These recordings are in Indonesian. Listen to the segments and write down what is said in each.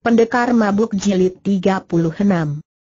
Pendekar Mabuk Jilid 36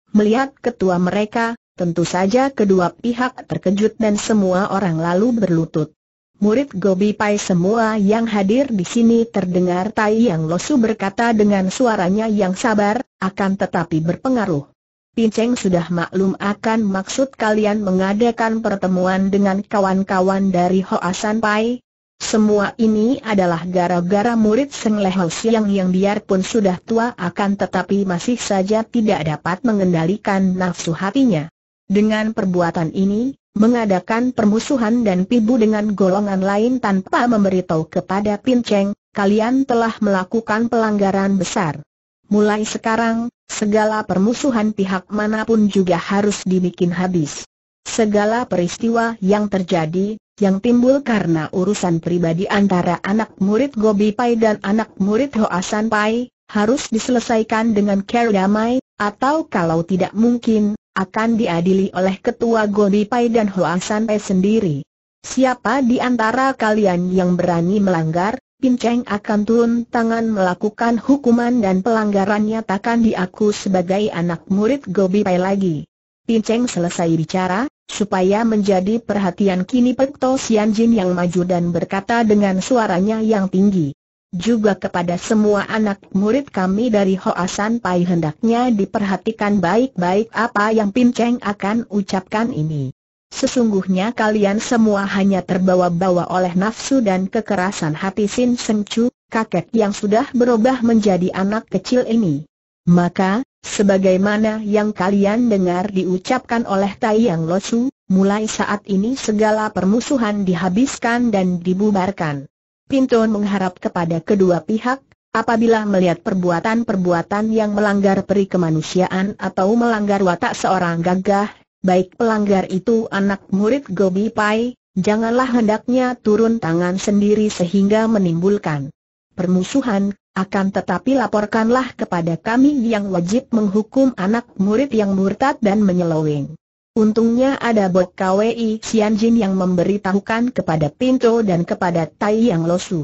Melihat ketua mereka, tentu saja kedua pihak terkejut dan semua orang lalu berlutut. Murid Gobi Pai semua yang hadir di sini terdengar Tai Yang Losu berkata dengan suaranya yang sabar, akan tetapi berpengaruh. Pinceng sudah maklum akan maksud kalian mengadakan pertemuan dengan kawan-kawan dari Hoasan Pai, semua ini adalah gara-gara murid Seng Leho Siang yang biarpun sudah tua akan tetapi masih saja tidak dapat mengendalikan nafsu hatinya. Dengan perbuatan ini, mengadakan permusuhan dan pibu dengan golongan lain tanpa memberitahu kepada Pinceng, kalian telah melakukan pelanggaran besar. Mulai sekarang, segala permusuhan pihak manapun juga harus dibikin habis. Segala peristiwa yang terjadi, yang timbul karena urusan pribadi antara anak murid Gobi Pai dan anak murid Hoasan Pai, harus diselesaikan dengan cara damai, atau kalau tidak mungkin, akan diadili oleh ketua Gobi Pai dan Hoasan Pai sendiri. Siapa di antara kalian yang berani melanggar, Pin Cheng akan turun tangan melakukan hukuman dan pelanggarannya takkan diaku sebagai anak murid Gobi Pai lagi. Pin Cheng selesai bicara, supaya menjadi perhatian kini Pekto Jin yang maju dan berkata dengan suaranya yang tinggi. Juga kepada semua anak murid kami dari Hoasan Pai hendaknya diperhatikan baik-baik apa yang Pin Cheng akan ucapkan ini. Sesungguhnya kalian semua hanya terbawa-bawa oleh nafsu dan kekerasan hati Sin Seng Chu, kakek yang sudah berubah menjadi anak kecil ini. Maka, sebagaimana yang kalian dengar diucapkan oleh Tai Yang Losu, mulai saat ini segala permusuhan dihabiskan dan dibubarkan. Pinton mengharap kepada kedua pihak, apabila melihat perbuatan-perbuatan yang melanggar peri kemanusiaan atau melanggar watak seorang gagah, baik pelanggar itu anak murid Gobi Pai, janganlah hendaknya turun tangan sendiri sehingga menimbulkan permusuhan, akan tetapi laporkanlah kepada kami yang wajib menghukum anak murid yang murtad dan menyeleweng. Untungnya ada Bok KWI Xianjin yang memberitahukan kepada Pinto dan kepada Tai Yang Losu.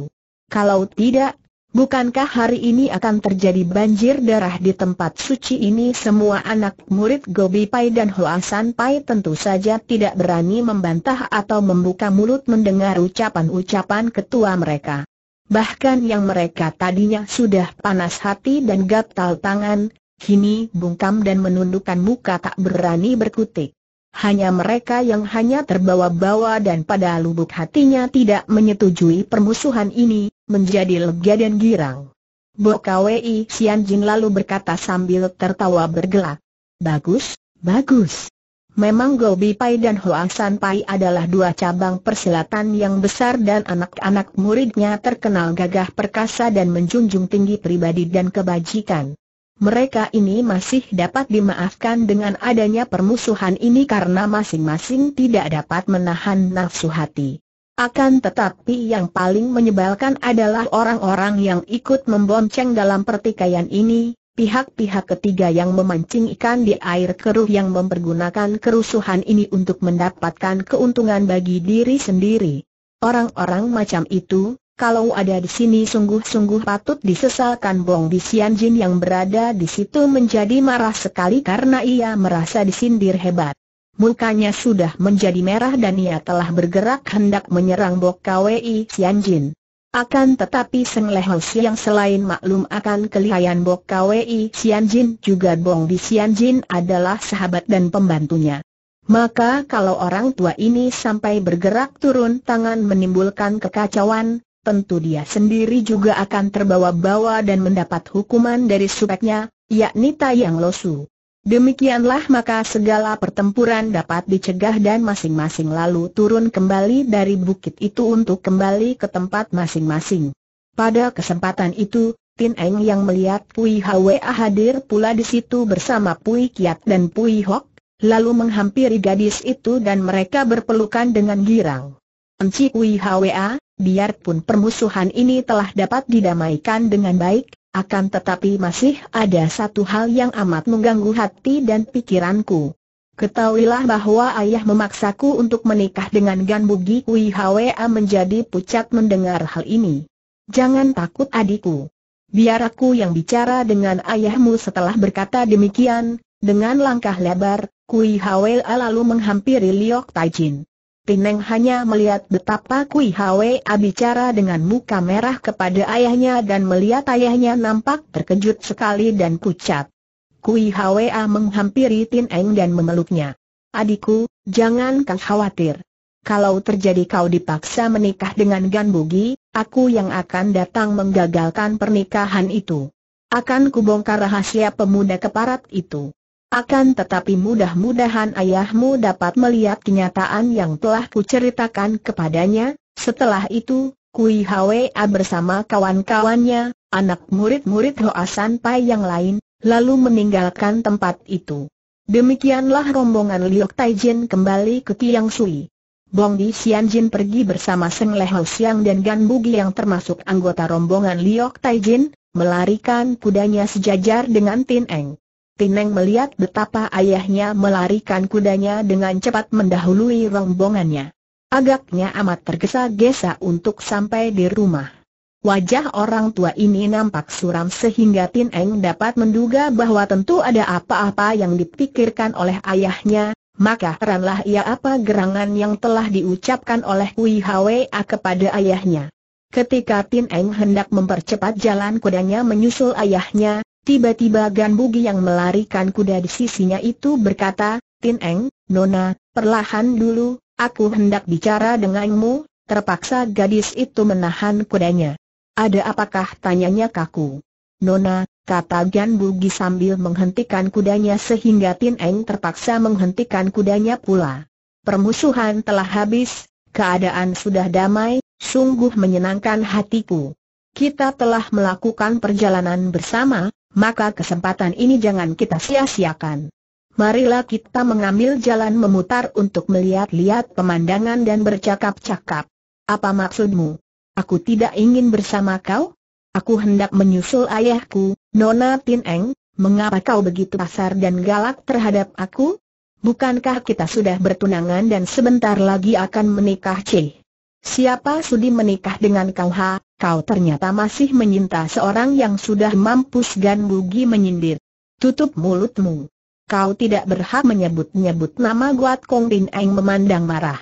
Kalau tidak, bukankah hari ini akan terjadi banjir darah di tempat suci ini semua anak murid Gobi Pai dan Hoasan Pai tentu saja tidak berani membantah atau membuka mulut mendengar ucapan-ucapan ketua mereka. Bahkan yang mereka tadinya sudah panas hati dan gatal tangan, kini bungkam dan menundukkan muka tak berani berkutik. Hanya mereka yang hanya terbawa-bawa dan pada lubuk hatinya tidak menyetujui permusuhan ini, menjadi lega dan girang. Sian Jin lalu berkata sambil tertawa bergelak. Bagus, bagus. Memang Gobi Pai dan Hoang San Pai adalah dua cabang persilatan yang besar dan anak-anak muridnya terkenal gagah perkasa dan menjunjung tinggi pribadi dan kebajikan. Mereka ini masih dapat dimaafkan dengan adanya permusuhan ini karena masing-masing tidak dapat menahan nafsu hati. Akan tetapi yang paling menyebalkan adalah orang-orang yang ikut membonceng dalam pertikaian ini, pihak-pihak ketiga yang memancing ikan di air keruh yang mempergunakan kerusuhan ini untuk mendapatkan keuntungan bagi diri sendiri. Orang-orang macam itu, kalau ada di sini sungguh-sungguh patut disesalkan Bong Bisian Jin yang berada di situ menjadi marah sekali karena ia merasa disindir hebat. Mukanya sudah menjadi merah dan ia telah bergerak hendak menyerang Bok Kwei Sian Jin. Akan tetapi Seng Lehos Siang selain maklum akan kelihayan Bok Kwei Jin juga Bong Di Jin adalah sahabat dan pembantunya. Maka kalau orang tua ini sampai bergerak turun tangan menimbulkan kekacauan, tentu dia sendiri juga akan terbawa-bawa dan mendapat hukuman dari supeknya, yakni Tayang Losu. Demikianlah maka segala pertempuran dapat dicegah dan masing-masing lalu turun kembali dari bukit itu untuk kembali ke tempat masing-masing. Pada kesempatan itu, Tin Eng yang melihat Pui Hwa hadir pula di situ bersama Pui Kiat dan Pui Hok, lalu menghampiri gadis itu dan mereka berpelukan dengan girang. Enci Pui Hwa, biarpun permusuhan ini telah dapat didamaikan dengan baik, akan tetapi masih ada satu hal yang amat mengganggu hati dan pikiranku. Ketahuilah bahwa ayah memaksaku untuk menikah dengan Gan Bugi Kui Hwa menjadi pucat mendengar hal ini. Jangan takut adikku. Biar aku yang bicara dengan ayahmu setelah berkata demikian, dengan langkah lebar, Kui Hwa lalu menghampiri Liok Taijin. Pineng hanya melihat betapa Kui Hwe bicara dengan muka merah kepada ayahnya dan melihat ayahnya nampak terkejut sekali dan pucat. Kui Hwe menghampiri Tin Eng dan memeluknya. Adikku, jangan kau khawatir. Kalau terjadi kau dipaksa menikah dengan Gan Bugi, aku yang akan datang menggagalkan pernikahan itu. Akan kubongkar rahasia pemuda keparat itu. Akan tetapi mudah-mudahan ayahmu dapat melihat kenyataan yang telah kuceritakan kepadanya. Setelah itu, Kui Hwa bersama kawan-kawannya, anak murid-murid Hoa Pai yang lain, lalu meninggalkan tempat itu. Demikianlah rombongan Liok Taijin kembali ke Tiang Sui. Bong Di Xianjin pergi bersama Seng Le Siang dan Gan Bugi yang termasuk anggota rombongan Liok Taijin, melarikan kudanya sejajar dengan Tin Eng. Tineng melihat betapa ayahnya melarikan kudanya dengan cepat mendahului rombongannya. Agaknya amat tergesa-gesa untuk sampai di rumah. Wajah orang tua ini nampak suram sehingga Tin Eng dapat menduga bahwa tentu ada apa-apa yang dipikirkan oleh ayahnya, maka heranlah ia apa gerangan yang telah diucapkan oleh Kui Hwa kepada ayahnya. Ketika Tin Eng hendak mempercepat jalan kudanya menyusul ayahnya, Tiba-tiba Gan Bugi yang melarikan kuda di sisinya itu berkata, Tin Eng, Nona, perlahan dulu, aku hendak bicara denganmu, terpaksa gadis itu menahan kudanya. Ada apakah tanyanya kaku? Nona, kata Gan Bugi sambil menghentikan kudanya sehingga Tin Eng terpaksa menghentikan kudanya pula. Permusuhan telah habis, keadaan sudah damai, sungguh menyenangkan hatiku. Kita telah melakukan perjalanan bersama, maka kesempatan ini jangan kita sia-siakan. Marilah kita mengambil jalan memutar untuk melihat-lihat pemandangan dan bercakap-cakap. Apa maksudmu? Aku tidak ingin bersama kau? Aku hendak menyusul ayahku, Nona Tin Eng, mengapa kau begitu kasar dan galak terhadap aku? Bukankah kita sudah bertunangan dan sebentar lagi akan menikah Cih? Siapa sudi menikah dengan kau ha? kau ternyata masih menyinta seorang yang sudah mampus Gan Bugi menyindir. Tutup mulutmu. Kau tidak berhak menyebut-nyebut nama Guat Kong Lin Eng memandang marah.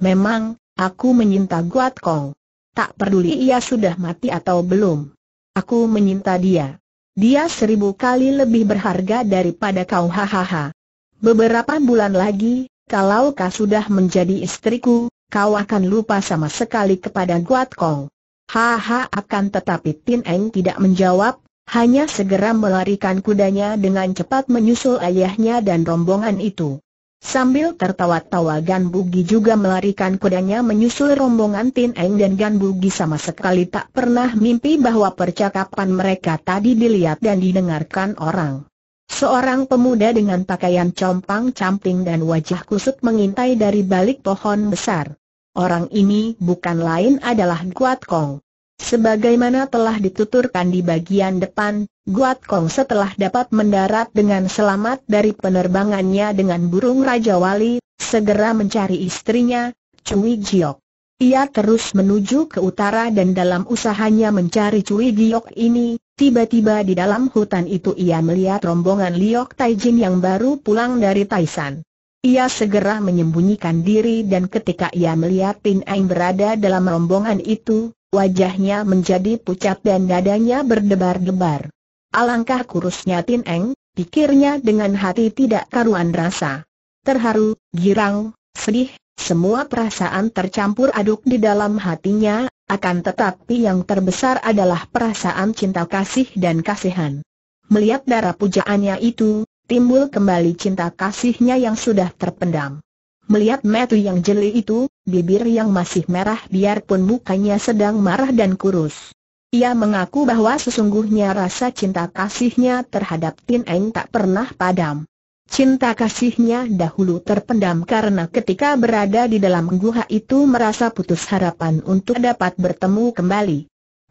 Memang, aku menyinta Guat Kong. Tak peduli ia sudah mati atau belum. Aku menyinta dia. Dia seribu kali lebih berharga daripada kau hahaha. Beberapa bulan lagi, kalau kau sudah menjadi istriku, kau akan lupa sama sekali kepada Guat Kong. Haha akan tetapi Tin Eng tidak menjawab, hanya segera melarikan kudanya dengan cepat menyusul ayahnya dan rombongan itu. Sambil tertawa-tawa Gan Bugi juga melarikan kudanya menyusul rombongan Tin Eng dan Gan Bugi sama sekali tak pernah mimpi bahwa percakapan mereka tadi dilihat dan didengarkan orang. Seorang pemuda dengan pakaian compang-camping dan wajah kusut mengintai dari balik pohon besar. Orang ini bukan lain adalah Guat Kong. Sebagaimana telah dituturkan di bagian depan, Guat Kong setelah dapat mendarat dengan selamat dari penerbangannya dengan burung Raja Wali, segera mencari istrinya, Cui Giok. Ia terus menuju ke utara dan dalam usahanya mencari Cui Giok ini, tiba-tiba di dalam hutan itu ia melihat rombongan Liok Taijin yang baru pulang dari Taisan. Ia segera menyembunyikan diri dan ketika ia melihat Tin Eng berada dalam rombongan itu, wajahnya menjadi pucat dan dadanya berdebar-debar. Alangkah kurusnya Tin Eng, pikirnya dengan hati tidak karuan rasa. Terharu, girang, sedih, semua perasaan tercampur aduk di dalam hatinya, akan tetapi yang terbesar adalah perasaan cinta kasih dan kasihan. Melihat darah pujaannya itu, timbul kembali cinta kasihnya yang sudah terpendam. Melihat metu yang jeli itu, bibir yang masih merah biarpun mukanya sedang marah dan kurus. Ia mengaku bahwa sesungguhnya rasa cinta kasihnya terhadap Tin Eng tak pernah padam. Cinta kasihnya dahulu terpendam karena ketika berada di dalam guha itu merasa putus harapan untuk dapat bertemu kembali.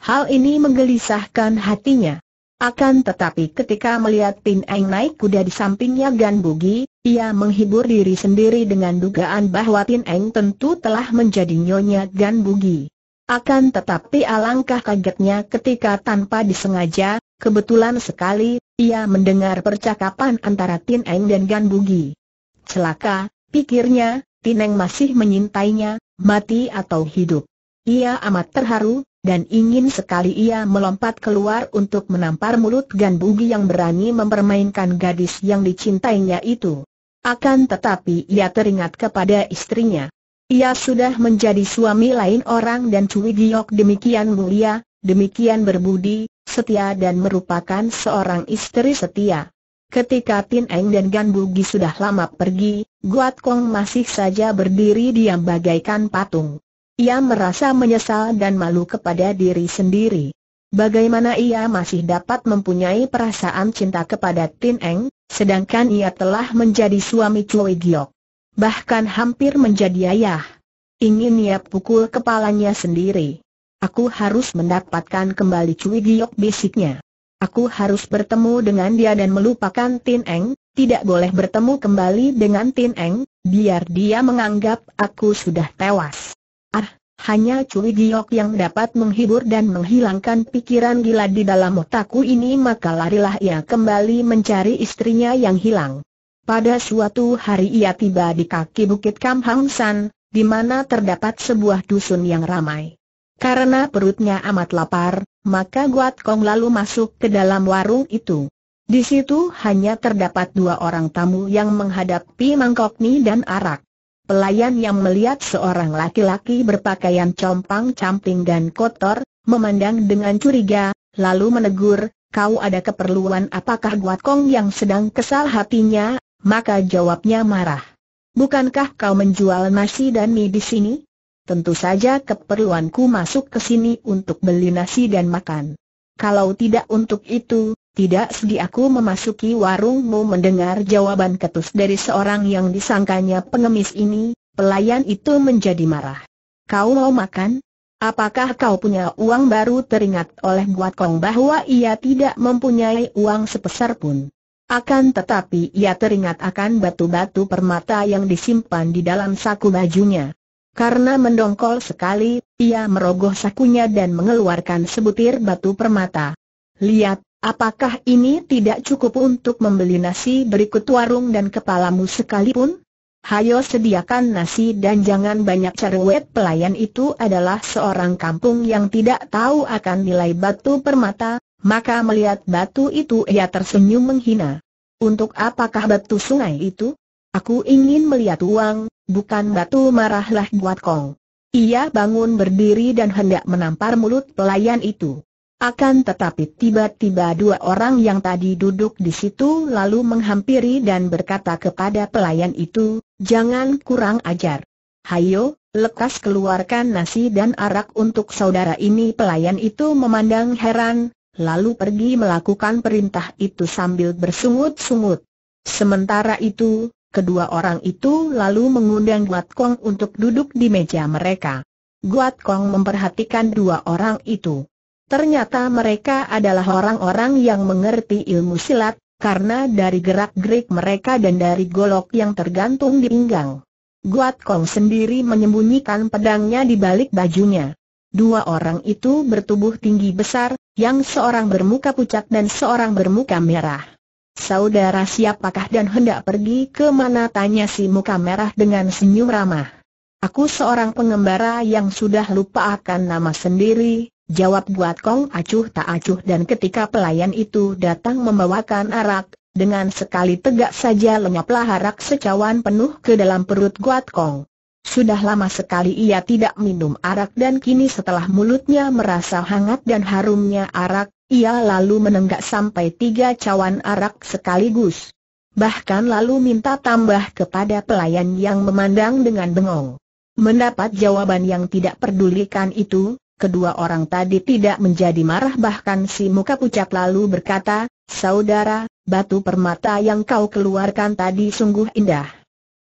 Hal ini menggelisahkan hatinya. Akan tetapi ketika melihat Pin Eng naik kuda di sampingnya Gan Bugi, ia menghibur diri sendiri dengan dugaan bahwa Pin Eng tentu telah menjadi nyonya Gan Bugi. Akan tetapi alangkah kagetnya ketika tanpa disengaja, kebetulan sekali, ia mendengar percakapan antara Tin Eng dan Gan Bugi. Celaka, pikirnya, Tin Eng masih menyintainya, mati atau hidup. Ia amat terharu, dan ingin sekali ia melompat keluar untuk menampar mulut Gan Bugi yang berani mempermainkan gadis yang dicintainya itu. Akan tetapi ia teringat kepada istrinya. Ia sudah menjadi suami lain orang dan Cui Giok demikian mulia, demikian berbudi, setia dan merupakan seorang istri setia. Ketika Tin Eng dan Gan Bugi sudah lama pergi, Guat Kong masih saja berdiri diam bagaikan patung. Ia merasa menyesal dan malu kepada diri sendiri. Bagaimana ia masih dapat mempunyai perasaan cinta kepada Tin Eng, sedangkan ia telah menjadi suami Chloe Giok. Bahkan hampir menjadi ayah. Ingin ia pukul kepalanya sendiri. Aku harus mendapatkan kembali Cui Giok bisiknya. Aku harus bertemu dengan dia dan melupakan Tin Eng, tidak boleh bertemu kembali dengan Tin Eng, biar dia menganggap aku sudah tewas. Hanya Cui Giok yang dapat menghibur dan menghilangkan pikiran gila di dalam otakku ini maka larilah ia kembali mencari istrinya yang hilang. Pada suatu hari ia tiba di kaki bukit Kam Hang San, di mana terdapat sebuah dusun yang ramai. Karena perutnya amat lapar, maka Guat Kong lalu masuk ke dalam warung itu. Di situ hanya terdapat dua orang tamu yang menghadapi mangkok mie dan arak. Pelayan yang melihat seorang laki-laki berpakaian compang-camping dan kotor, memandang dengan curiga, lalu menegur, kau ada keperluan apakah Guat Kong yang sedang kesal hatinya, maka jawabnya marah. Bukankah kau menjual nasi dan mie di sini? Tentu saja keperluanku masuk ke sini untuk beli nasi dan makan. Kalau tidak untuk itu, tidak segi aku memasuki warungmu mendengar jawaban ketus dari seorang yang disangkanya pengemis ini, pelayan itu menjadi marah. Kau mau makan? Apakah kau punya uang baru teringat oleh Buat Kong bahwa ia tidak mempunyai uang sebesar pun. Akan tetapi ia teringat akan batu-batu permata yang disimpan di dalam saku bajunya. Karena mendongkol sekali, ia merogoh sakunya dan mengeluarkan sebutir batu permata. Lihat, Apakah ini tidak cukup untuk membeli nasi berikut warung dan kepalamu sekalipun? Hayo sediakan nasi dan jangan banyak cerewet pelayan itu adalah seorang kampung yang tidak tahu akan nilai batu permata, maka melihat batu itu ia tersenyum menghina. Untuk apakah batu sungai itu? Aku ingin melihat uang, bukan batu marahlah buat kong. Ia bangun berdiri dan hendak menampar mulut pelayan itu. Akan tetapi tiba-tiba dua orang yang tadi duduk di situ lalu menghampiri dan berkata kepada pelayan itu, jangan kurang ajar. Hayo, lekas keluarkan nasi dan arak untuk saudara ini pelayan itu memandang heran, lalu pergi melakukan perintah itu sambil bersungut-sungut. Sementara itu, kedua orang itu lalu mengundang Guat Kong untuk duduk di meja mereka. Guat Kong memperhatikan dua orang itu. Ternyata mereka adalah orang-orang yang mengerti ilmu silat, karena dari gerak-gerik mereka dan dari golok yang tergantung di pinggang. Guat Kong sendiri menyembunyikan pedangnya di balik bajunya. Dua orang itu bertubuh tinggi besar, yang seorang bermuka pucat dan seorang bermuka merah. Saudara siapakah dan hendak pergi ke mana tanya si muka merah dengan senyum ramah. Aku seorang pengembara yang sudah lupa akan nama sendiri, Jawab Buat Kong acuh tak acuh dan ketika pelayan itu datang membawakan arak, dengan sekali tegak saja lenyaplah arak secawan penuh ke dalam perut Guat Kong. Sudah lama sekali ia tidak minum arak dan kini setelah mulutnya merasa hangat dan harumnya arak, ia lalu menenggak sampai tiga cawan arak sekaligus. Bahkan lalu minta tambah kepada pelayan yang memandang dengan bengong. Mendapat jawaban yang tidak pedulikan itu, kedua orang tadi tidak menjadi marah bahkan si muka pucat lalu berkata, Saudara, batu permata yang kau keluarkan tadi sungguh indah.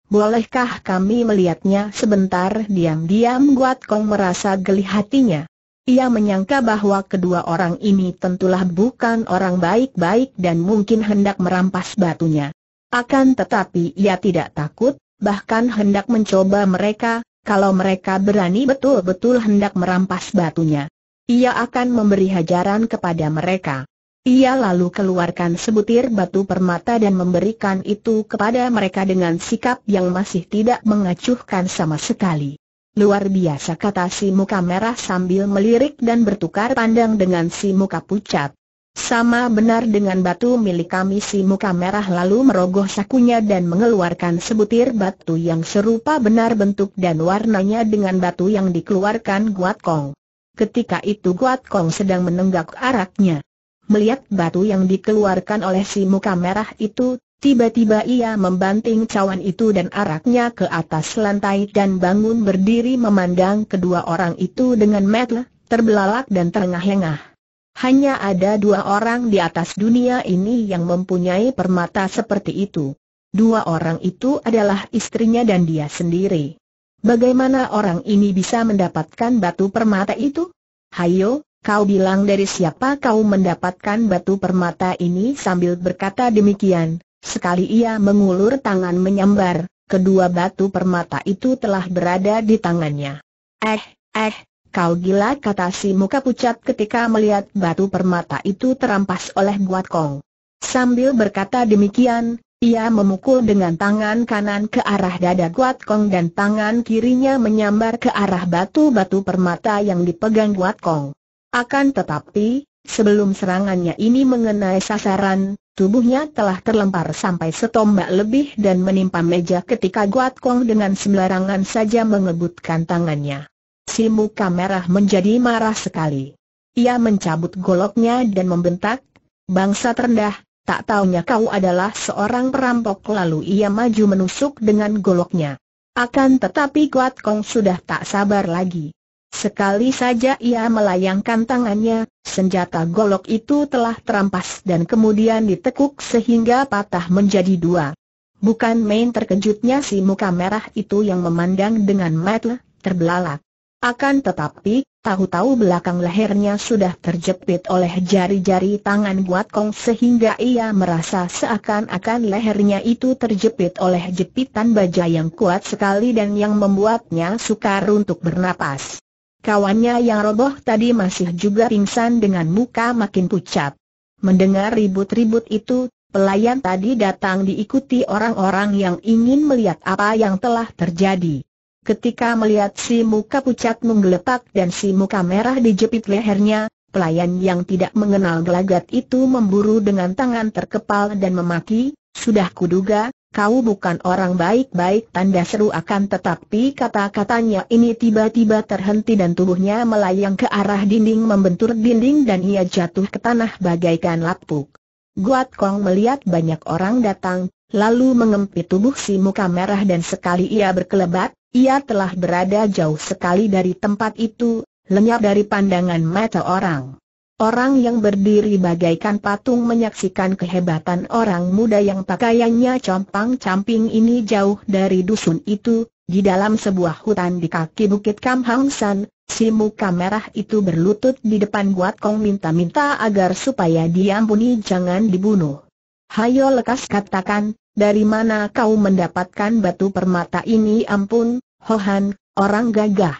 Bolehkah kami melihatnya sebentar? Diam-diam Guat Kong merasa geli hatinya. Ia menyangka bahwa kedua orang ini tentulah bukan orang baik-baik dan mungkin hendak merampas batunya. Akan tetapi ia tidak takut, bahkan hendak mencoba mereka, kalau mereka berani betul-betul hendak merampas batunya. Ia akan memberi hajaran kepada mereka. Ia lalu keluarkan sebutir batu permata dan memberikan itu kepada mereka dengan sikap yang masih tidak mengacuhkan sama sekali. Luar biasa kata si muka merah sambil melirik dan bertukar pandang dengan si muka pucat. Sama benar dengan batu milik kami si muka merah lalu merogoh sakunya dan mengeluarkan sebutir batu yang serupa benar bentuk dan warnanya dengan batu yang dikeluarkan Guat Kong. Ketika itu Guat Kong sedang menenggak araknya. Melihat batu yang dikeluarkan oleh si muka merah itu, tiba-tiba ia membanting cawan itu dan araknya ke atas lantai dan bangun berdiri memandang kedua orang itu dengan metel, terbelalak dan terengah-engah. Hanya ada dua orang di atas dunia ini yang mempunyai permata seperti itu. Dua orang itu adalah istrinya dan dia sendiri. Bagaimana orang ini bisa mendapatkan batu permata itu? Hayo, kau bilang dari siapa kau mendapatkan batu permata ini sambil berkata demikian. Sekali ia mengulur tangan menyambar, kedua batu permata itu telah berada di tangannya. Eh, eh, Kau gila kata si muka pucat ketika melihat batu permata itu terampas oleh Buat Kong. Sambil berkata demikian, ia memukul dengan tangan kanan ke arah dada Guat Kong dan tangan kirinya menyambar ke arah batu-batu permata yang dipegang Guat Kong. Akan tetapi, sebelum serangannya ini mengenai sasaran, tubuhnya telah terlempar sampai setombak lebih dan menimpa meja ketika Guat Kong dengan sembarangan saja mengebutkan tangannya. Si muka merah menjadi marah sekali. Ia mencabut goloknya dan membentak, bangsa terendah, tak taunya kau adalah seorang perampok lalu ia maju menusuk dengan goloknya. Akan tetapi Kuat Kong sudah tak sabar lagi. Sekali saja ia melayangkan tangannya, senjata golok itu telah terampas dan kemudian ditekuk sehingga patah menjadi dua. Bukan main terkejutnya si muka merah itu yang memandang dengan mata terbelalak. Akan tetapi, tahu-tahu belakang lehernya sudah terjepit oleh jari-jari tangan Buat Kong sehingga ia merasa seakan-akan lehernya itu terjepit oleh jepitan baja yang kuat sekali dan yang membuatnya sukar untuk bernapas. Kawannya yang roboh tadi masih juga pingsan dengan muka makin pucat. Mendengar ribut-ribut itu, pelayan tadi datang diikuti orang-orang yang ingin melihat apa yang telah terjadi. Ketika melihat si muka pucat menggelepak dan si muka merah dijepit lehernya, pelayan yang tidak mengenal gelagat itu memburu dengan tangan terkepal dan memaki, sudah kuduga, kau bukan orang baik-baik tanda seru akan tetapi kata-katanya ini tiba-tiba terhenti dan tubuhnya melayang ke arah dinding membentur dinding dan ia jatuh ke tanah bagaikan lapuk. Guat Kong melihat banyak orang datang, lalu mengempit tubuh si muka merah dan sekali ia berkelebat, ia telah berada jauh sekali dari tempat itu, lenyap dari pandangan mata orang. Orang yang berdiri bagaikan patung menyaksikan kehebatan orang muda yang pakaiannya compang-camping ini jauh dari dusun itu, di dalam sebuah hutan di kaki Bukit Kam Hang San, si muka merah itu berlutut di depan Guat Kong minta-minta agar supaya diampuni jangan dibunuh. Hayo lekas katakan, dari mana kau mendapatkan batu permata ini ampun, Hohan, orang gagah.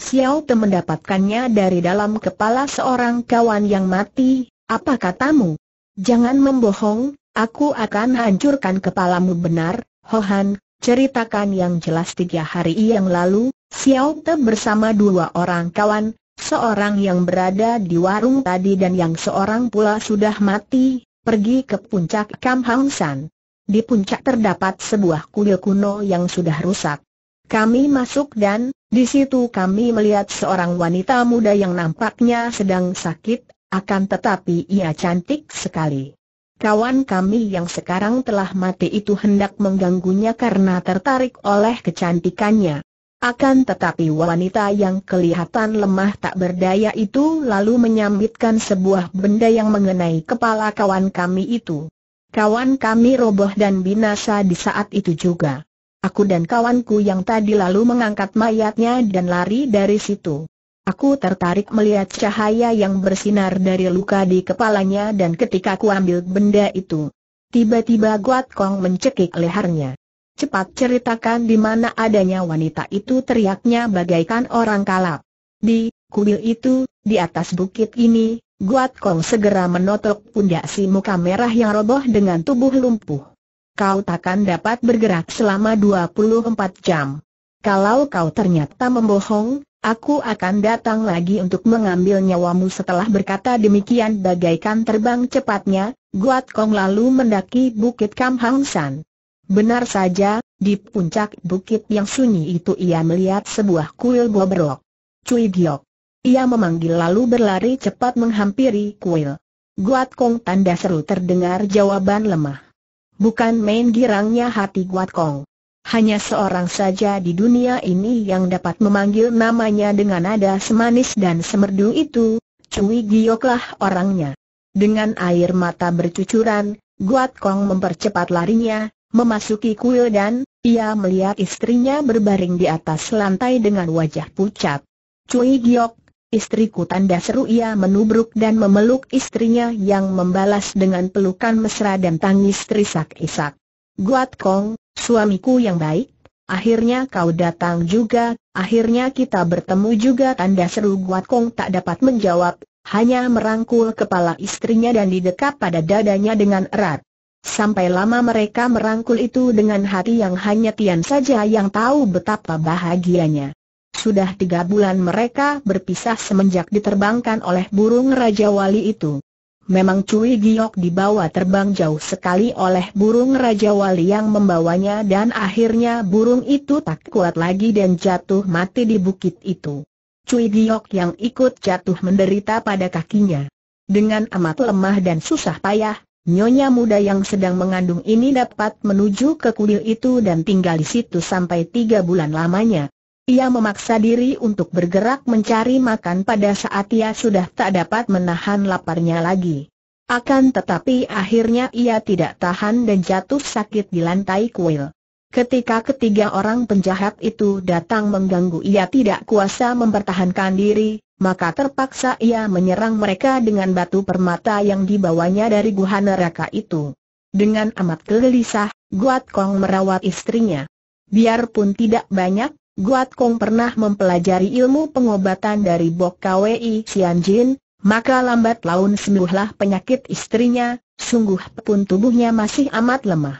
Xiao Te mendapatkannya dari dalam kepala seorang kawan yang mati, apa katamu? Jangan membohong, aku akan hancurkan kepalamu benar, Hohan, ceritakan yang jelas tiga hari yang lalu, Xiao Te bersama dua orang kawan, seorang yang berada di warung tadi dan yang seorang pula sudah mati, pergi ke puncak Kam Hang San. Di puncak terdapat sebuah kuil kuno yang sudah rusak. Kami masuk dan, di situ kami melihat seorang wanita muda yang nampaknya sedang sakit, akan tetapi ia cantik sekali. Kawan kami yang sekarang telah mati itu hendak mengganggunya karena tertarik oleh kecantikannya. Akan tetapi wanita yang kelihatan lemah tak berdaya itu lalu menyambitkan sebuah benda yang mengenai kepala kawan kami itu. Kawan kami roboh dan binasa di saat itu juga. Aku dan kawanku yang tadi lalu mengangkat mayatnya dan lari dari situ. Aku tertarik melihat cahaya yang bersinar dari luka di kepalanya dan ketika aku ambil benda itu, tiba-tiba Guat Kong mencekik lehernya. Cepat ceritakan di mana adanya wanita itu teriaknya bagaikan orang kalap. Di kuil itu, di atas bukit ini, Guat Kong segera menotok pundak si muka merah yang roboh dengan tubuh lumpuh. Kau takkan dapat bergerak selama 24 jam. Kalau kau ternyata membohong, aku akan datang lagi untuk mengambil nyawamu setelah berkata demikian bagaikan terbang cepatnya, Guat Kong lalu mendaki bukit Kam Hang San. Benar saja, di puncak bukit yang sunyi itu ia melihat sebuah kuil bobrok. Cui Giok. Ia memanggil lalu berlari cepat menghampiri kuil. Guat Kong tanda seru terdengar jawaban lemah. Bukan main girangnya hati Guat Kong. Hanya seorang saja di dunia ini yang dapat memanggil namanya dengan nada semanis dan semerdu itu, Cui Gioklah orangnya. Dengan air mata bercucuran, Guat Kong mempercepat larinya, memasuki kuil dan, ia melihat istrinya berbaring di atas lantai dengan wajah pucat. Cui Giok Istriku tanda seru ia menubruk dan memeluk istrinya yang membalas dengan pelukan mesra dan tangis terisak-isak. Guat Kong, suamiku yang baik, akhirnya kau datang juga, akhirnya kita bertemu juga tanda seru Guat Kong tak dapat menjawab, hanya merangkul kepala istrinya dan didekap pada dadanya dengan erat. Sampai lama mereka merangkul itu dengan hati yang hanya Tian saja yang tahu betapa bahagianya. Sudah tiga bulan mereka berpisah semenjak diterbangkan oleh burung Raja Wali itu. Memang Cui Giok dibawa terbang jauh sekali oleh burung Raja Wali yang membawanya dan akhirnya burung itu tak kuat lagi dan jatuh mati di bukit itu. Cui Giok yang ikut jatuh menderita pada kakinya. Dengan amat lemah dan susah payah, Nyonya muda yang sedang mengandung ini dapat menuju ke kuil itu dan tinggal di situ sampai tiga bulan lamanya. Ia memaksa diri untuk bergerak mencari makan pada saat ia sudah tak dapat menahan laparnya lagi. Akan tetapi akhirnya ia tidak tahan dan jatuh sakit di lantai kuil. Ketika ketiga orang penjahat itu datang mengganggu ia tidak kuasa mempertahankan diri, maka terpaksa ia menyerang mereka dengan batu permata yang dibawanya dari guha neraka itu. Dengan amat gelisah, Guat Kong merawat istrinya. Biarpun tidak banyak, Guat Kong pernah mempelajari ilmu pengobatan dari Bok Sian Jin, maka lambat laun sembuhlah penyakit istrinya, sungguh pun tubuhnya masih amat lemah.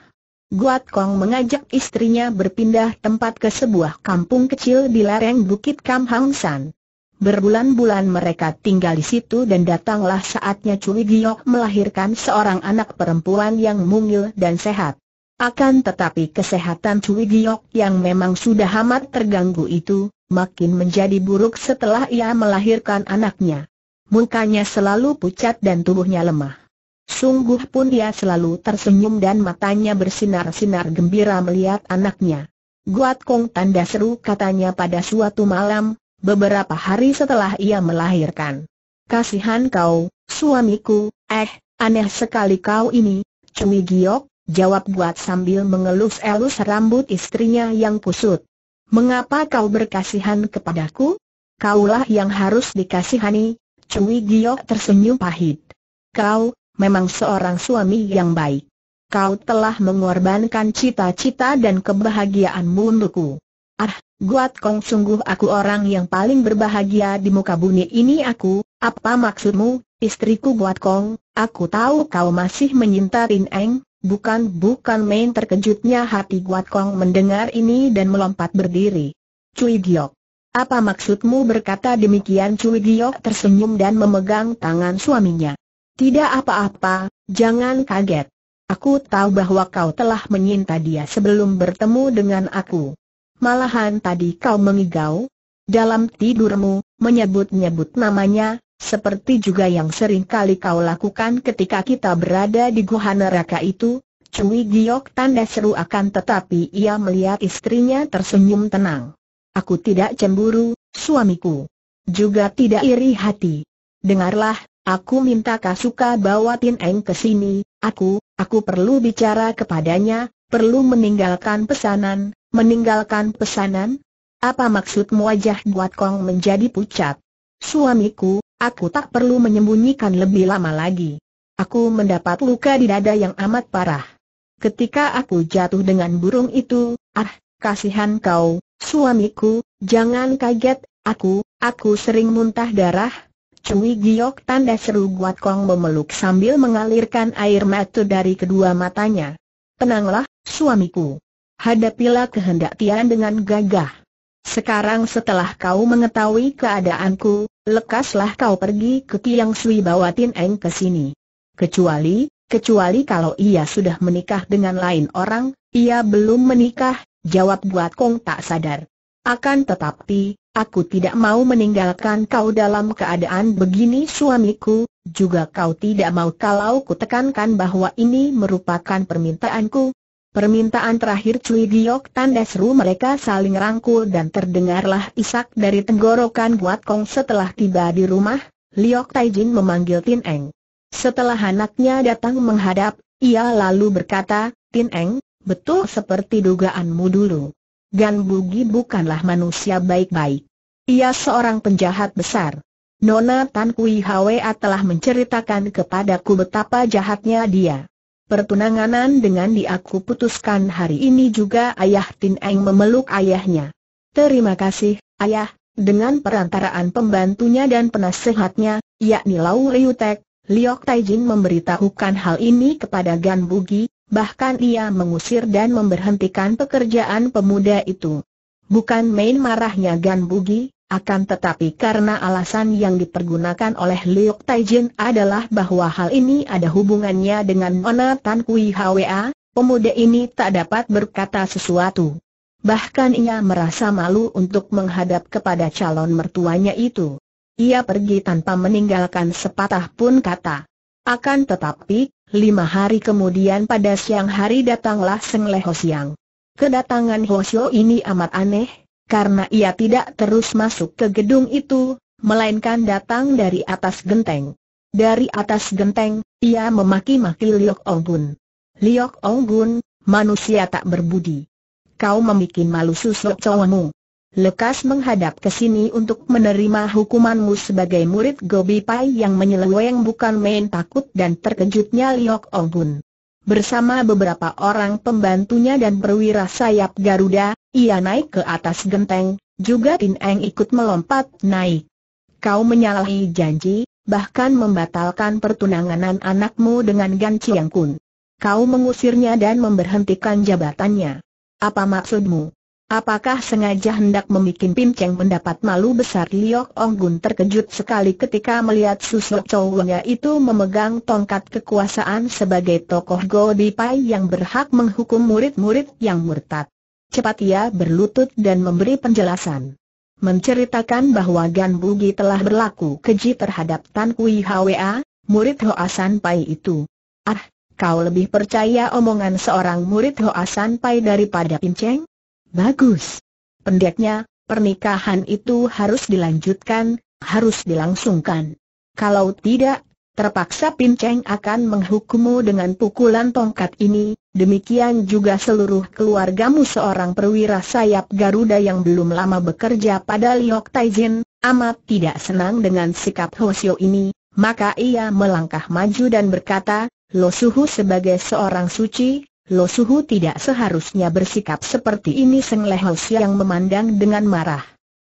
Guat Kong mengajak istrinya berpindah tempat ke sebuah kampung kecil di lereng Bukit Kam Hang San. Berbulan-bulan mereka tinggal di situ dan datanglah saatnya Cui Giok melahirkan seorang anak perempuan yang mungil dan sehat. Akan tetapi kesehatan Cui Giok yang memang sudah amat terganggu itu, makin menjadi buruk setelah ia melahirkan anaknya. Mukanya selalu pucat dan tubuhnya lemah. Sungguh pun ia selalu tersenyum dan matanya bersinar-sinar gembira melihat anaknya. Guat Kong tanda seru katanya pada suatu malam, beberapa hari setelah ia melahirkan. Kasihan kau, suamiku, eh, aneh sekali kau ini, Cui Giok, jawab Buat sambil mengelus-elus rambut istrinya yang kusut. Mengapa kau berkasihan kepadaku? Kaulah yang harus dikasihani, Cui Giok tersenyum pahit. Kau, memang seorang suami yang baik. Kau telah mengorbankan cita-cita dan kebahagiaanmu untukku. Ah, Guat Kong sungguh aku orang yang paling berbahagia di muka bumi ini aku, apa maksudmu, istriku Guat Kong, aku tahu kau masih menyintarin Eng, Bukan-bukan main terkejutnya hati Guat Kong mendengar ini dan melompat berdiri. Cui Giok. Apa maksudmu berkata demikian Cui Giok tersenyum dan memegang tangan suaminya. Tidak apa-apa, jangan kaget. Aku tahu bahwa kau telah menyinta dia sebelum bertemu dengan aku. Malahan tadi kau mengigau. Dalam tidurmu, menyebut-nyebut namanya, seperti juga yang sering kali kau lakukan ketika kita berada di gua neraka itu, Cui Giok tanda seru akan tetapi ia melihat istrinya tersenyum tenang. Aku tidak cemburu, suamiku. Juga tidak iri hati. Dengarlah, aku minta Kasuka bawa Tin Eng ke sini, aku, aku perlu bicara kepadanya, perlu meninggalkan pesanan, meninggalkan pesanan? Apa maksudmu wajah Guat Kong menjadi pucat? Suamiku, Aku tak perlu menyembunyikan lebih lama lagi. Aku mendapat luka di dada yang amat parah. Ketika aku jatuh dengan burung itu, ah, kasihan kau, suamiku, jangan kaget, aku, aku sering muntah darah. Cui Giok tanda seru Guat Kong memeluk sambil mengalirkan air mata dari kedua matanya. Tenanglah, suamiku. Hadapilah kehendak Tian dengan gagah. Sekarang setelah kau mengetahui keadaanku, lekaslah kau pergi ke Tiang Sui bawa Tin Eng ke sini. Kecuali, kecuali kalau ia sudah menikah dengan lain orang, ia belum menikah, jawab Buat Kong tak sadar. Akan tetapi, aku tidak mau meninggalkan kau dalam keadaan begini suamiku, juga kau tidak mau kalau kutekankan bahwa ini merupakan permintaanku, Permintaan terakhir Cui Giok tanda seru mereka saling rangkul dan terdengarlah isak dari tenggorokan Guat Kong setelah tiba di rumah, Liok Taijin memanggil Tin Eng. Setelah anaknya datang menghadap, ia lalu berkata, Tin Eng, betul seperti dugaanmu dulu. Gan Bugi bukanlah manusia baik-baik. Ia seorang penjahat besar. Nona Tan Kui Hwa telah menceritakan kepadaku betapa jahatnya dia. Pertunanganan dengan dia putuskan hari ini juga ayah Tin Eng memeluk ayahnya. Terima kasih, ayah, dengan perantaraan pembantunya dan penasehatnya, yakni Lau Liu Tek, Liok Taijin memberitahukan hal ini kepada Gan Bugi, bahkan ia mengusir dan memberhentikan pekerjaan pemuda itu. Bukan main marahnya Gan Bugi, akan tetapi karena alasan yang dipergunakan oleh Liu Taijin adalah bahwa hal ini ada hubungannya dengan Nona Tan Kui Hwa, pemuda ini tak dapat berkata sesuatu. Bahkan ia merasa malu untuk menghadap kepada calon mertuanya itu. Ia pergi tanpa meninggalkan sepatah pun kata. Akan tetapi, lima hari kemudian pada siang hari datanglah Seng Leho Siang. Kedatangan Hosio ini amat aneh, karena ia tidak terus masuk ke gedung itu, melainkan datang dari atas genteng. Dari atas genteng, ia memaki-maki Liok Ogun. Liok Ogun, manusia tak berbudi. Kau memikin malu susuk cowokmu. Lekas menghadap ke sini untuk menerima hukumanmu sebagai murid Gobi Pai yang menyeleweng bukan main takut dan terkejutnya Liok Ogun. Bersama beberapa orang pembantunya dan perwira sayap Garuda, ia naik ke atas genteng, juga Tin Eng ikut melompat naik. Kau menyalahi janji, bahkan membatalkan pertunanganan anakmu dengan Gan Chiang Kun. Kau mengusirnya dan memberhentikan jabatannya. Apa maksudmu? Apakah sengaja hendak membuat Pim Cheng mendapat malu besar Liok Ong Gun terkejut sekali ketika melihat Susuk cowoknya itu memegang tongkat kekuasaan sebagai tokoh Di Pai yang berhak menghukum murid-murid yang murtad. Cepat ia berlutut dan memberi penjelasan. Menceritakan bahwa Gan Bugi telah berlaku keji terhadap Tan Kui Hwa, murid Hoasan Pai itu. Ah, kau lebih percaya omongan seorang murid Hoasan Pai daripada Pim Cheng? Bagus. Pendeknya, pernikahan itu harus dilanjutkan, harus dilangsungkan. Kalau tidak, terpaksa Pin Cheng akan menghukummu dengan pukulan tongkat ini, demikian juga seluruh keluargamu seorang perwira sayap Garuda yang belum lama bekerja pada Liok Taijin, amat tidak senang dengan sikap Hosio ini, maka ia melangkah maju dan berkata, Lo Suhu sebagai seorang suci, Lo Suhu tidak seharusnya bersikap seperti ini Seng Lehel Siang memandang dengan marah.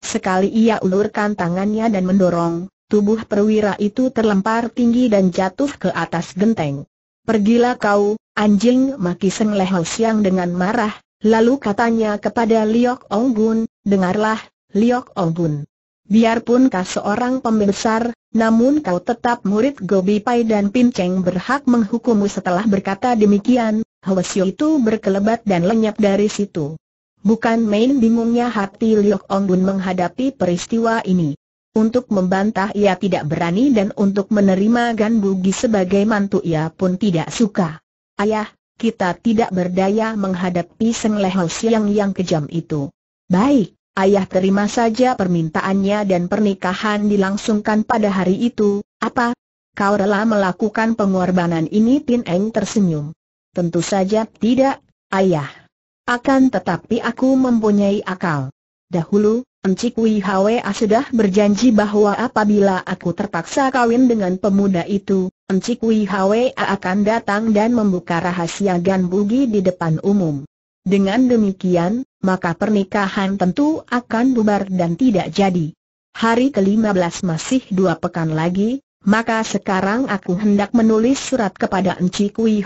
Sekali ia ulurkan tangannya dan mendorong, tubuh perwira itu terlempar tinggi dan jatuh ke atas genteng. Pergilah kau, anjing maki Seng Siang dengan marah, lalu katanya kepada Liok Ong Gun, dengarlah, Liok Ong Gun. Biarpun kau seorang pembesar, namun kau tetap murid Gobi Pai dan Pin Cheng berhak menghukummu setelah berkata demikian, Hwasyo itu berkelebat dan lenyap dari situ. Bukan main bingungnya hati Liok Bun menghadapi peristiwa ini. Untuk membantah ia tidak berani dan untuk menerima Gan Bugi sebagai mantu ia pun tidak suka. Ayah, kita tidak berdaya menghadapi Seng Lehau Siang yang kejam itu. Baik, ayah terima saja permintaannya dan pernikahan dilangsungkan pada hari itu, apa? Kau rela melakukan pengorbanan ini Tin Eng tersenyum. Tentu saja tidak, ayah. Akan tetapi aku mempunyai akal. Dahulu, Encik Wei Hwa sudah berjanji bahwa apabila aku terpaksa kawin dengan pemuda itu, Encik Wei akan datang dan membuka rahasia Gan Bugi di depan umum. Dengan demikian, maka pernikahan tentu akan bubar dan tidak jadi. Hari ke-15 masih dua pekan lagi, maka sekarang aku hendak menulis surat kepada Encik Wei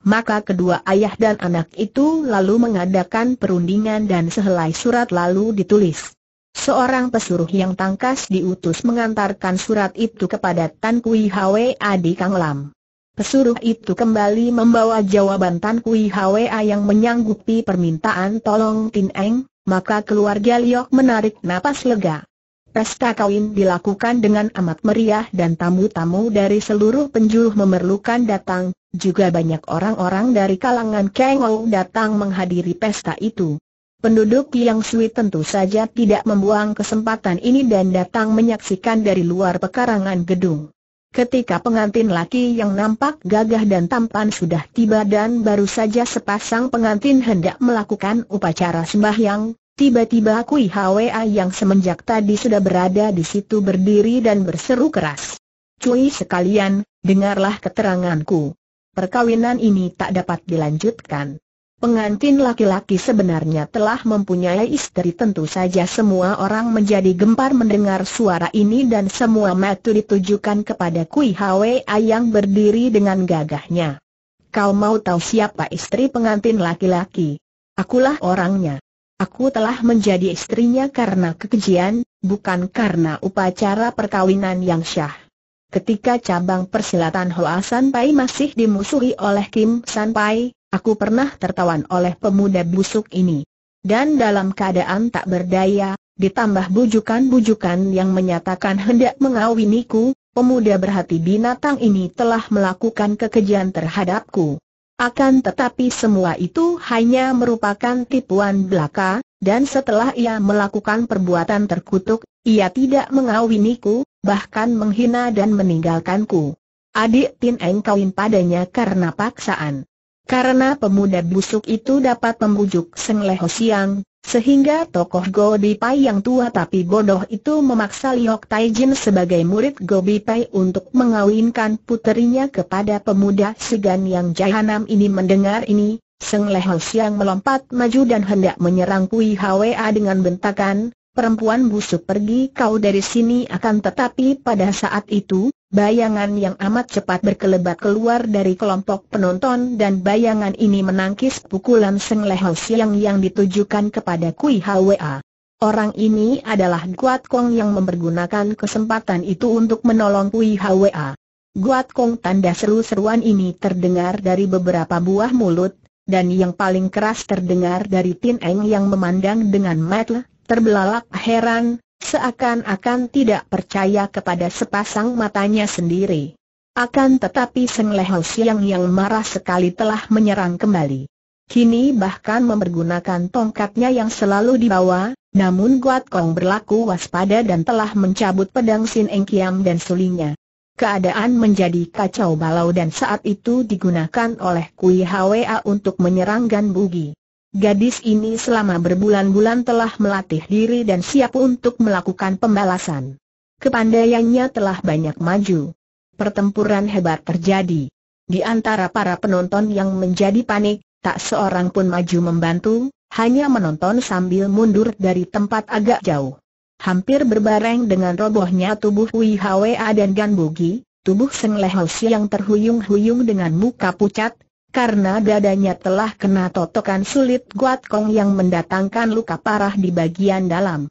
maka kedua ayah dan anak itu lalu mengadakan perundingan dan sehelai surat lalu ditulis. Seorang pesuruh yang tangkas diutus mengantarkan surat itu kepada Tan Kui Adi Kang Lam. Pesuruh itu kembali membawa jawaban Tan Kui Hwa yang menyanggupi permintaan tolong Tin Eng, maka keluarga Liok menarik napas lega. Pesta kawin dilakukan dengan amat meriah dan tamu-tamu dari seluruh penjuru memerlukan datang, juga banyak orang-orang dari kalangan Kengou datang menghadiri pesta itu. Penduduk yang Sui tentu saja tidak membuang kesempatan ini dan datang menyaksikan dari luar pekarangan gedung. Ketika pengantin laki yang nampak gagah dan tampan sudah tiba dan baru saja sepasang pengantin hendak melakukan upacara sembahyang, Tiba-tiba Kui Hwa yang semenjak tadi sudah berada di situ berdiri dan berseru keras. Cui sekalian, dengarlah keteranganku. Perkawinan ini tak dapat dilanjutkan. Pengantin laki-laki sebenarnya telah mempunyai istri tentu saja semua orang menjadi gempar mendengar suara ini dan semua mata ditujukan kepada Kui Hwa yang berdiri dengan gagahnya. Kau mau tahu siapa istri pengantin laki-laki? Akulah orangnya. Aku telah menjadi istrinya karena kekejian, bukan karena upacara perkawinan yang syah. Ketika cabang persilatan Hoa San Pai masih dimusuhi oleh Kim San Pai, aku pernah tertawan oleh pemuda busuk ini. Dan dalam keadaan tak berdaya, ditambah bujukan-bujukan yang menyatakan hendak mengawiniku, pemuda berhati binatang ini telah melakukan kekejian terhadapku. Akan tetapi semua itu hanya merupakan tipuan belaka, dan setelah ia melakukan perbuatan terkutuk, ia tidak mengawiniku, bahkan menghina dan meninggalkanku. Adik Tin Eng kawin padanya karena paksaan. Karena pemuda busuk itu dapat membujuk Seng Leho Siang, sehingga tokoh Go Pai yang tua tapi bodoh itu memaksa Liok Taijin sebagai murid Go Pai untuk mengawinkan puterinya kepada pemuda Segan yang jahanam ini mendengar ini, Seng Lehau Siang melompat maju dan hendak menyerang Kui Hwa dengan bentakan, perempuan busuk pergi kau dari sini akan tetapi pada saat itu, Bayangan yang amat cepat berkelebat keluar dari kelompok penonton dan bayangan ini menangkis pukulan Seng Lehau Siang yang ditujukan kepada Kui Hwa. Orang ini adalah Guat Kong yang mempergunakan kesempatan itu untuk menolong Kui Hwa. Guat Kong tanda seru-seruan ini terdengar dari beberapa buah mulut, dan yang paling keras terdengar dari Tin Eng yang memandang dengan mata terbelalak heran, seakan-akan tidak percaya kepada sepasang matanya sendiri. Akan tetapi Seng Leho Siang yang marah sekali telah menyerang kembali. Kini bahkan mempergunakan tongkatnya yang selalu dibawa, namun Guat Kong berlaku waspada dan telah mencabut pedang Sin Eng Kiam dan sulingnya. Keadaan menjadi kacau balau dan saat itu digunakan oleh Kui Hwa untuk menyerang Gan Bugi. Gadis ini selama berbulan-bulan telah melatih diri dan siap untuk melakukan pembalasan. Kepandaiannya telah banyak maju. Pertempuran hebat terjadi. Di antara para penonton yang menjadi panik, tak seorang pun maju membantu, hanya menonton sambil mundur dari tempat agak jauh. Hampir berbareng dengan robohnya tubuh Wi Hwa dan Gan Bugi, tubuh Seng Si yang terhuyung-huyung dengan muka pucat, karena dadanya telah kena totokan sulit Guat Kong yang mendatangkan luka parah di bagian dalam.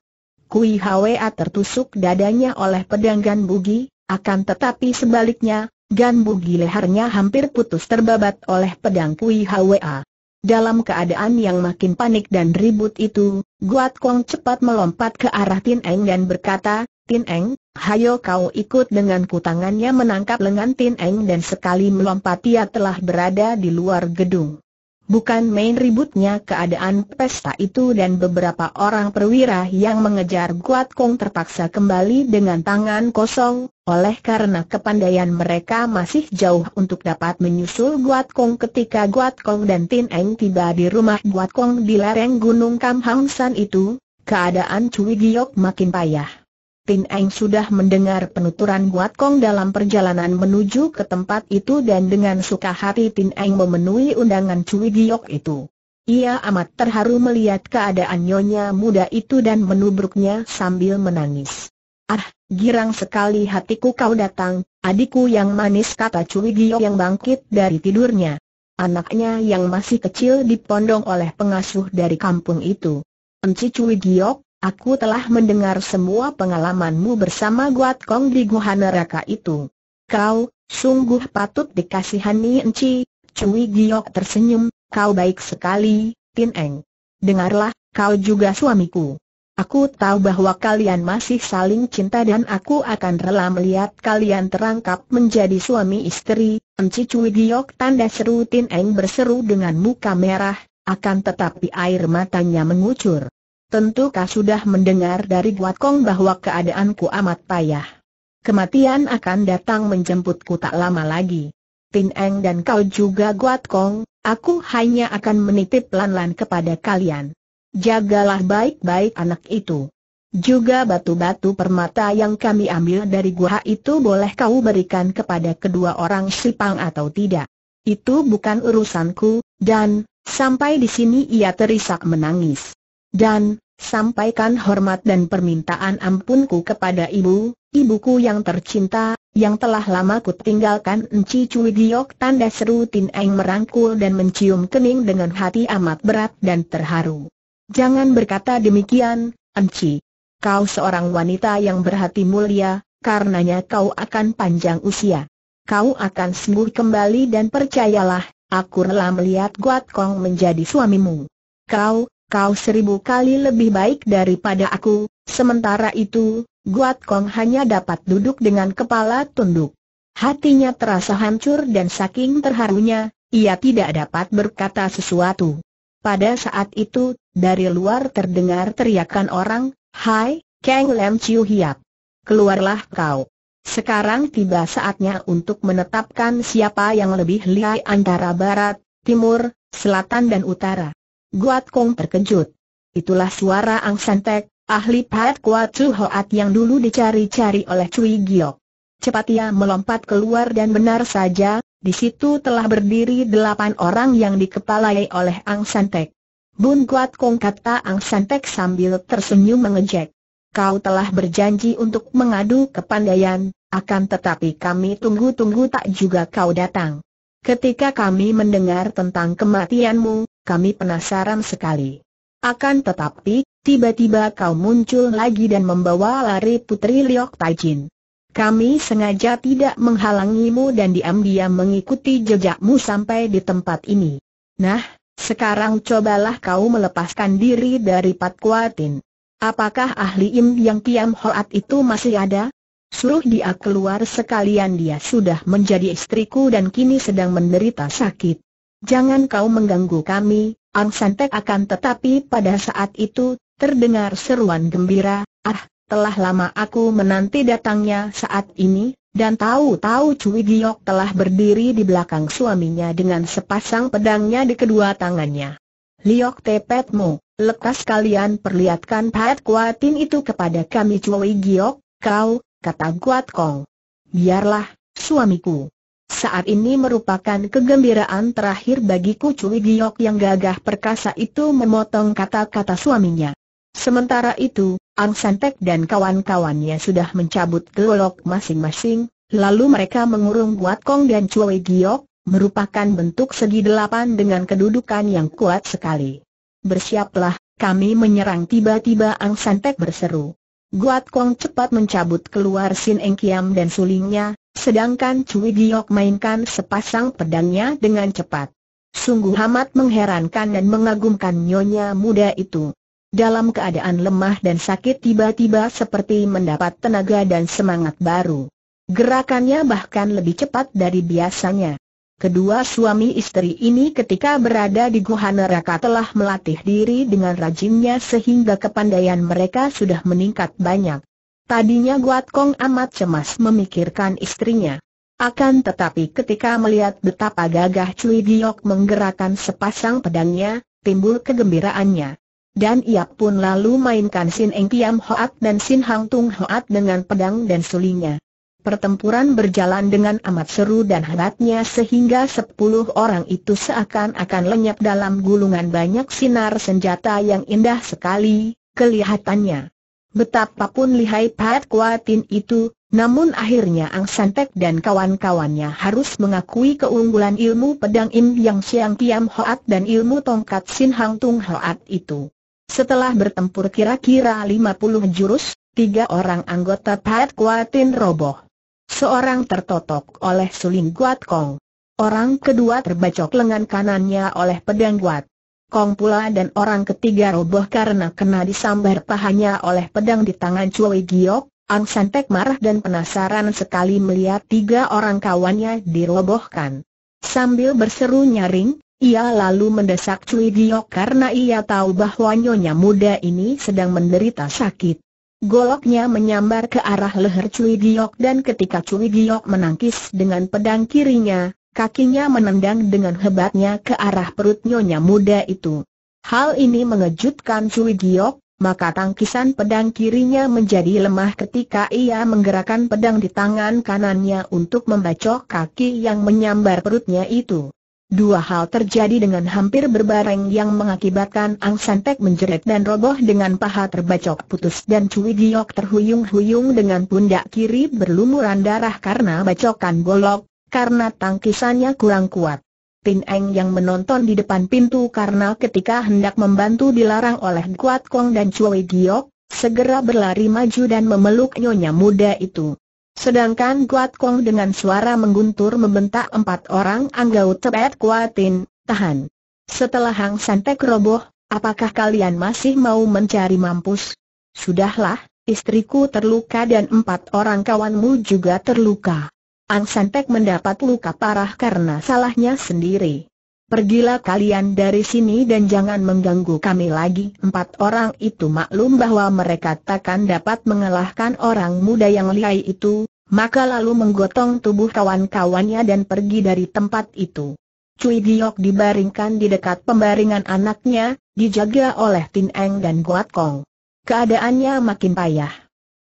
Kui Hwa tertusuk dadanya oleh pedang Gan Bugi, akan tetapi sebaliknya, Gan Bugi lehernya hampir putus terbabat oleh pedang Kui Hwa. Dalam keadaan yang makin panik dan ribut itu, Guat Kong cepat melompat ke arah Tin Eng dan berkata, Tin Eng, hayo kau ikut dengan kutangannya menangkap lengan Tin Eng dan sekali melompat ia telah berada di luar gedung. Bukan main ributnya keadaan pesta itu dan beberapa orang perwira yang mengejar Guat Kong terpaksa kembali dengan tangan kosong, oleh karena kepandaian mereka masih jauh untuk dapat menyusul Guat Kong ketika Guat Kong dan Tin Eng tiba di rumah Guat Kong di lereng Gunung Kam Hang San itu, keadaan Cui Giok makin payah. Tin Eng sudah mendengar penuturan Buat Kong dalam perjalanan menuju ke tempat itu dan dengan suka hati Tin Eng memenuhi undangan Cui Giok itu. Ia amat terharu melihat keadaan nyonya muda itu dan menubruknya sambil menangis. Ah, girang sekali hatiku kau datang, adikku yang manis kata Cui Giok yang bangkit dari tidurnya. Anaknya yang masih kecil dipondong oleh pengasuh dari kampung itu. Enci Cui Giok, Aku telah mendengar semua pengalamanmu bersama Guat Kong di Guha Neraka itu. Kau, sungguh patut dikasihani Enci, Cui Giok tersenyum, kau baik sekali, Tin Eng. Dengarlah, kau juga suamiku. Aku tahu bahwa kalian masih saling cinta dan aku akan rela melihat kalian terangkap menjadi suami istri. Enci Cui Giok tanda seru Tin Eng berseru dengan muka merah, akan tetapi air matanya mengucur tentu kau sudah mendengar dari Guat Kong bahwa keadaanku amat payah. Kematian akan datang menjemputku tak lama lagi. Tin Eng dan kau juga Guat Kong, aku hanya akan menitip pelan-pelan kepada kalian. Jagalah baik-baik anak itu. Juga batu-batu permata yang kami ambil dari gua itu boleh kau berikan kepada kedua orang Sipang atau tidak. Itu bukan urusanku, dan, sampai di sini ia terisak menangis. Dan, sampaikan hormat dan permintaan ampunku kepada ibu, ibuku yang tercinta, yang telah lama ku tinggalkan Enci Cui Giok tanda seru Tin Eng merangkul dan mencium kening dengan hati amat berat dan terharu. Jangan berkata demikian, Enci. Kau seorang wanita yang berhati mulia, karenanya kau akan panjang usia. Kau akan sembuh kembali dan percayalah, aku rela melihat Guat Kong menjadi suamimu. Kau, kau seribu kali lebih baik daripada aku, sementara itu, Guat Kong hanya dapat duduk dengan kepala tunduk. Hatinya terasa hancur dan saking terharunya, ia tidak dapat berkata sesuatu. Pada saat itu, dari luar terdengar teriakan orang, Hai, Kang Lam Chiu Hiap. Keluarlah kau. Sekarang tiba saatnya untuk menetapkan siapa yang lebih lihai antara barat, timur, selatan dan utara. Guat Kong terkejut. Itulah suara Ang Santek, ahli Pat Kuat Chu Hoat yang dulu dicari-cari oleh Cui Giok. Cepat ia melompat keluar dan benar saja, di situ telah berdiri delapan orang yang dikepalai oleh Ang Santek. Bun Guat Kong kata Ang Santek sambil tersenyum mengejek. Kau telah berjanji untuk mengadu ke kepandaian, akan tetapi kami tunggu-tunggu tak juga kau datang. Ketika kami mendengar tentang kematianmu, kami penasaran sekali. Akan tetapi, tiba-tiba kau muncul lagi dan membawa lari Putri Liok Taijin. Kami sengaja tidak menghalangimu dan diam-diam mengikuti jejakmu sampai di tempat ini. Nah, sekarang cobalah kau melepaskan diri dari Pat Kuatin. Apakah ahli Im yang Kiam Hoat itu masih ada? Suruh dia keluar sekalian dia sudah menjadi istriku dan kini sedang menderita sakit. Jangan kau mengganggu kami, Ang Santek akan tetapi pada saat itu, terdengar seruan gembira, ah, telah lama aku menanti datangnya saat ini, dan tahu-tahu Cui Giok telah berdiri di belakang suaminya dengan sepasang pedangnya di kedua tangannya. Liok tepetmu, lekas kalian perlihatkan pahat Kuatin itu kepada kami Cui Giok, kau, kata Guat Kong. Biarlah, suamiku. Saat ini merupakan kegembiraan terakhir bagi Cui Giok yang gagah perkasa itu memotong kata-kata suaminya. Sementara itu, Ang Santek dan kawan-kawannya sudah mencabut golok masing-masing, lalu mereka mengurung guat Kong dan Cui Giok, merupakan bentuk segi delapan dengan kedudukan yang kuat sekali. Bersiaplah, kami menyerang tiba-tiba Ang Santek berseru. Guat Kong cepat mencabut keluar Sin Eng Kiam dan sulingnya, Sedangkan Cui Giok mainkan sepasang pedangnya dengan cepat. Sungguh amat mengherankan dan mengagumkan nyonya muda itu. Dalam keadaan lemah dan sakit tiba-tiba seperti mendapat tenaga dan semangat baru. Gerakannya bahkan lebih cepat dari biasanya. Kedua suami istri ini ketika berada di Guha Neraka telah melatih diri dengan rajinnya sehingga kepandaian mereka sudah meningkat banyak. Tadinya Guat Kong amat cemas memikirkan istrinya. Akan tetapi ketika melihat betapa gagah Cui Giok menggerakkan sepasang pedangnya, timbul kegembiraannya. Dan ia pun lalu mainkan Sin Eng piam Hoat dan Sin Hang Tung Hoat dengan pedang dan sulingnya. Pertempuran berjalan dengan amat seru dan hebatnya sehingga sepuluh orang itu seakan-akan lenyap dalam gulungan banyak sinar senjata yang indah sekali, kelihatannya. Betapapun lihai Pat Kuatin itu, namun akhirnya Ang Santek dan kawan-kawannya harus mengakui keunggulan ilmu pedang Im Yang Siang Kiam Hoat dan ilmu tongkat Sin Hang Tung Hoat itu. Setelah bertempur kira-kira 50 jurus, tiga orang anggota Pat Kuatin roboh. Seorang tertotok oleh suling Guat Kong. Orang kedua terbacok lengan kanannya oleh pedang Guat Kong pula dan orang ketiga roboh karena kena disambar pahanya oleh pedang di tangan Cui Giok, Ang Santek marah dan penasaran sekali melihat tiga orang kawannya dirobohkan. Sambil berseru nyaring, ia lalu mendesak Cui Giok karena ia tahu bahwa nyonya muda ini sedang menderita sakit. Goloknya menyambar ke arah leher Cui Giok dan ketika Cui Giok menangkis dengan pedang kirinya, Kakinya menendang dengan hebatnya ke arah perut nyonya muda itu. Hal ini mengejutkan Cui Giok, maka tangkisan pedang kirinya menjadi lemah ketika ia menggerakkan pedang di tangan kanannya untuk membacok kaki yang menyambar perutnya itu. Dua hal terjadi dengan hampir berbareng yang mengakibatkan Ang Santek menjerit dan roboh dengan paha terbacok putus dan Cui Giok terhuyung-huyung dengan pundak kiri berlumuran darah karena bacokan golok, karena tangkisannya kurang kuat. Pin Eng yang menonton di depan pintu karena ketika hendak membantu dilarang oleh Kuat Kong dan Chui Giok, segera berlari maju dan memeluk nyonya muda itu. Sedangkan Kuat Kong dengan suara mengguntur membentak empat orang anggau tebet kuatin, tahan. Setelah Hang Santek roboh, apakah kalian masih mau mencari mampus? Sudahlah, istriku terluka dan empat orang kawanmu juga terluka. Ang Santek mendapat luka parah karena salahnya sendiri. Pergilah kalian dari sini dan jangan mengganggu kami lagi. Empat orang itu maklum bahwa mereka takkan dapat mengalahkan orang muda yang lihai itu, maka lalu menggotong tubuh kawan-kawannya dan pergi dari tempat itu. Cui Giok dibaringkan di dekat pembaringan anaknya, dijaga oleh Tin Eng dan Guat Kong. Keadaannya makin payah.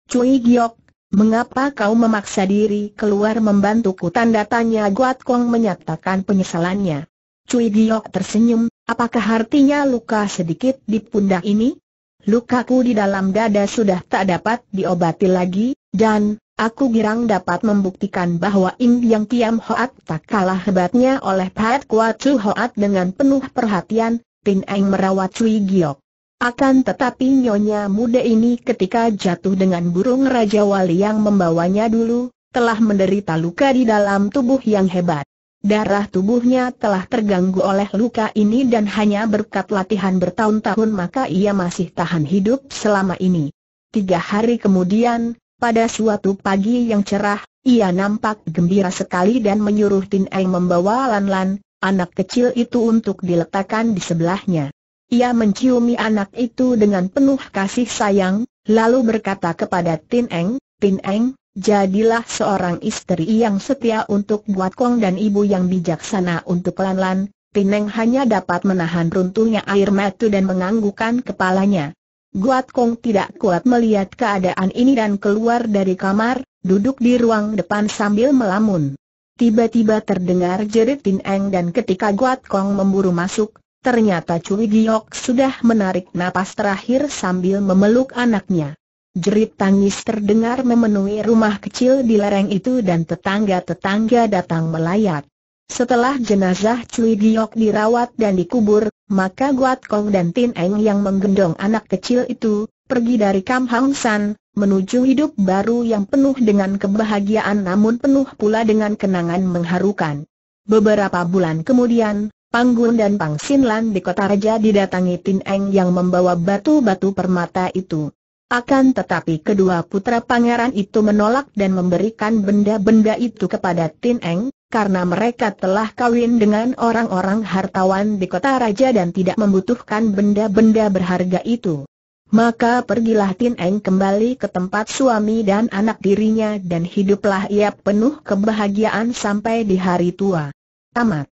Cui Giok Mengapa kau memaksa diri keluar membantuku? Tanda tanya Guat Kong menyatakan penyesalannya. Cui Giok tersenyum, apakah artinya luka sedikit di pundak ini? Lukaku di dalam dada sudah tak dapat diobati lagi, dan aku girang dapat membuktikan bahwa Im Yang Kiam Hoat tak kalah hebatnya oleh Pat Kuat Chu Hoat dengan penuh perhatian, Tin Eng merawat Cui Giok. Akan tetapi nyonya muda ini ketika jatuh dengan burung Raja Wali yang membawanya dulu, telah menderita luka di dalam tubuh yang hebat. Darah tubuhnya telah terganggu oleh luka ini dan hanya berkat latihan bertahun-tahun maka ia masih tahan hidup selama ini. Tiga hari kemudian, pada suatu pagi yang cerah, ia nampak gembira sekali dan menyuruh Tin Eng membawa Lan Lan, anak kecil itu untuk diletakkan di sebelahnya. Ia menciumi anak itu dengan penuh kasih sayang, lalu berkata kepada Tin Eng, Tin Eng, jadilah seorang istri yang setia untuk Buat Kong dan ibu yang bijaksana untuk Lan Lan. Tin Eng hanya dapat menahan runtuhnya air mata dan menganggukkan kepalanya. Guat Kong tidak kuat melihat keadaan ini dan keluar dari kamar, duduk di ruang depan sambil melamun. Tiba-tiba terdengar jerit Tin Eng dan ketika Guat Kong memburu masuk, Ternyata Cui Giok sudah menarik napas terakhir sambil memeluk anaknya. Jerit tangis terdengar memenuhi rumah kecil di lereng itu dan tetangga-tetangga datang melayat. Setelah jenazah Cui Giok dirawat dan dikubur, maka Guat Kong dan Tin Eng yang menggendong anak kecil itu, pergi dari Kam Hang San, menuju hidup baru yang penuh dengan kebahagiaan namun penuh pula dengan kenangan mengharukan. Beberapa bulan kemudian, Panggun dan Pang Sinlan di kota raja didatangi Tin Eng yang membawa batu-batu permata itu. Akan tetapi kedua putra pangeran itu menolak dan memberikan benda-benda itu kepada Tin Eng, karena mereka telah kawin dengan orang-orang hartawan di kota raja dan tidak membutuhkan benda-benda berharga itu. Maka pergilah Tin Eng kembali ke tempat suami dan anak dirinya dan hiduplah ia penuh kebahagiaan sampai di hari tua. Tamat.